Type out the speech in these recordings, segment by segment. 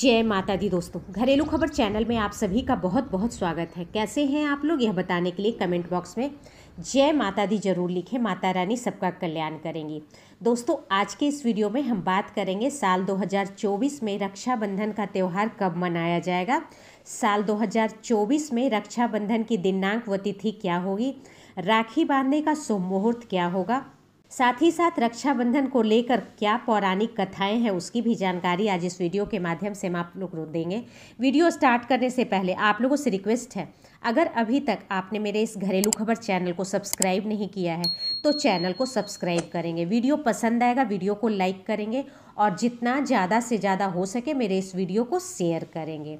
जय माता दी दोस्तों घरेलू खबर चैनल में आप सभी का बहुत बहुत स्वागत है कैसे हैं आप लोग यह बताने के लिए कमेंट बॉक्स में जय माता दी जरूर लिखें माता रानी सबका कल्याण करेंगी दोस्तों आज के इस वीडियो में हम बात करेंगे साल 2024 में रक्षाबंधन का त्यौहार कब मनाया जाएगा साल 2024 में रक्षाबंधन की दिनांक व तिथि क्या होगी राखी बांधने का शुभ मुहूर्त क्या होगा साथ ही साथ रक्षाबंधन को लेकर क्या पौराणिक कथाएं हैं उसकी भी जानकारी आज इस वीडियो के माध्यम से हम आप लोग देंगे वीडियो स्टार्ट करने से पहले आप लोगों से रिक्वेस्ट है अगर अभी तक आपने मेरे इस घरेलू खबर चैनल को सब्सक्राइब नहीं किया है तो चैनल को सब्सक्राइब करेंगे वीडियो पसंद आएगा वीडियो को लाइक करेंगे और जितना ज़्यादा से ज़्यादा हो सके मेरे इस वीडियो को शेयर करेंगे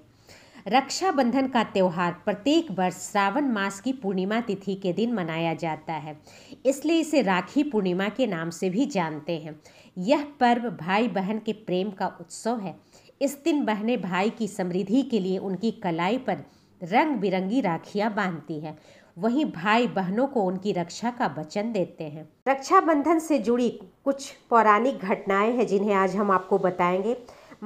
रक्षाबंधन का त्यौहार प्रत्येक वर्ष श्रावण मास की पूर्णिमा तिथि के दिन मनाया जाता है इसलिए इसे राखी पूर्णिमा के नाम से भी जानते हैं यह पर्व भाई बहन के प्रेम का उत्सव है इस दिन बहनें भाई की समृद्धि के लिए उनकी कलाई पर रंग बिरंगी राखियाँ बांधती हैं वहीं भाई बहनों को उनकी रक्षा का वचन देते हैं रक्षाबंधन से जुड़ी कुछ पौराणिक घटनाएं हैं जिन्हें आज हम आपको बताएंगे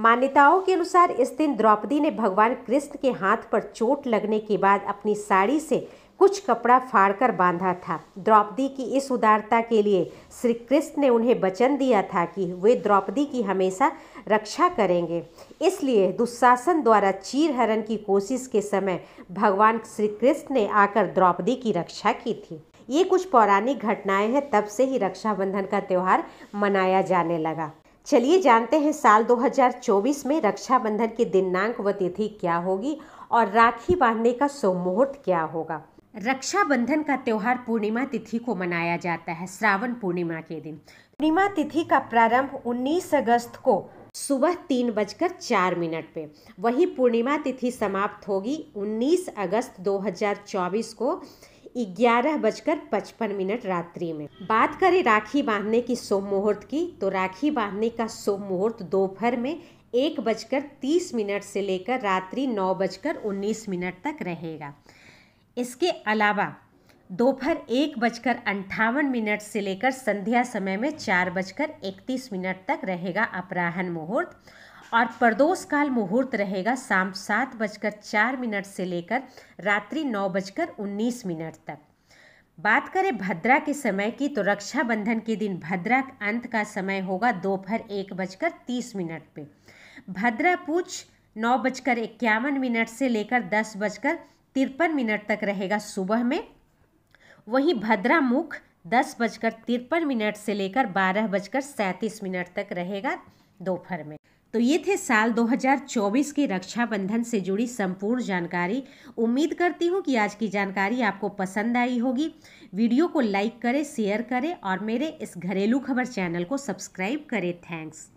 मान्यताओं के अनुसार इस दिन द्रौपदी ने भगवान कृष्ण के हाथ पर चोट लगने के बाद अपनी साड़ी से कुछ कपड़ा फाड़कर बांधा था द्रौपदी की इस उदारता के लिए श्री कृष्ण ने उन्हें वचन दिया था कि वे द्रौपदी की हमेशा रक्षा करेंगे इसलिए दुशासन द्वारा चीरहरण की कोशिश के समय भगवान श्री कृष्ण ने आकर द्रौपदी की रक्षा की थी ये कुछ पौराणिक घटनाएं हैं तब से ही रक्षाबंधन का त्यौहार मनाया जाने लगा चलिए जानते हैं साल 2024 में रक्षाबंधन की दिनांक व तिथि क्या होगी और राखी बांधने का शुभ मुहूर्त क्या होगा रक्षाबंधन का त्यौहार पूर्णिमा तिथि को मनाया जाता है श्रावण पूर्णिमा के दिन पूर्णिमा तिथि का प्रारंभ 19 अगस्त को सुबह तीन बजकर चार मिनट पे वही पूर्णिमा तिथि समाप्त होगी 19 अगस्त 2024 को ग्यारह बजकर पचपन मिनट रात्रि में बात करें राखी बांधने की शुभ मुहूर्त की तो राखी बांधने का शुभ मुहूर्त दोपहर में एक बजकर तीस मिनट से लेकर रात्रि नौ बजकर उन्नीस मिनट तक रहेगा इसके अलावा दोपहर एक बजकर अंठावन मिनट से लेकर संध्या समय में चार बजकर इकतीस मिनट तक रहेगा अपराहन मुहूर्त और प्रदोष काल मुहूर्त रहेगा शाम सात बजकर चार मिनट से लेकर रात्रि नौ बजकर उन्नीस मिनट तक बात करें भद्रा के समय की तो रक्षाबंधन के दिन भद्रा अंत का समय होगा दोपहर एक बजकर तीस मिनट पे भद्रा पूछ नौ बजकर इक्यावन मिनट से लेकर दस बजकर तिरपन मिनट तक रहेगा सुबह में वहीं भद्रा मुख दस बजकर तिरपन मिनट से लेकर बारह बजकर सैंतीस मिनट तक रहेगा दोपहर में तो ये थे साल 2024 के रक्षाबंधन से जुड़ी संपूर्ण जानकारी उम्मीद करती हूँ कि आज की जानकारी आपको पसंद आई होगी वीडियो को लाइक करें शेयर करें और मेरे इस घरेलू खबर चैनल को सब्सक्राइब करें थैंक्स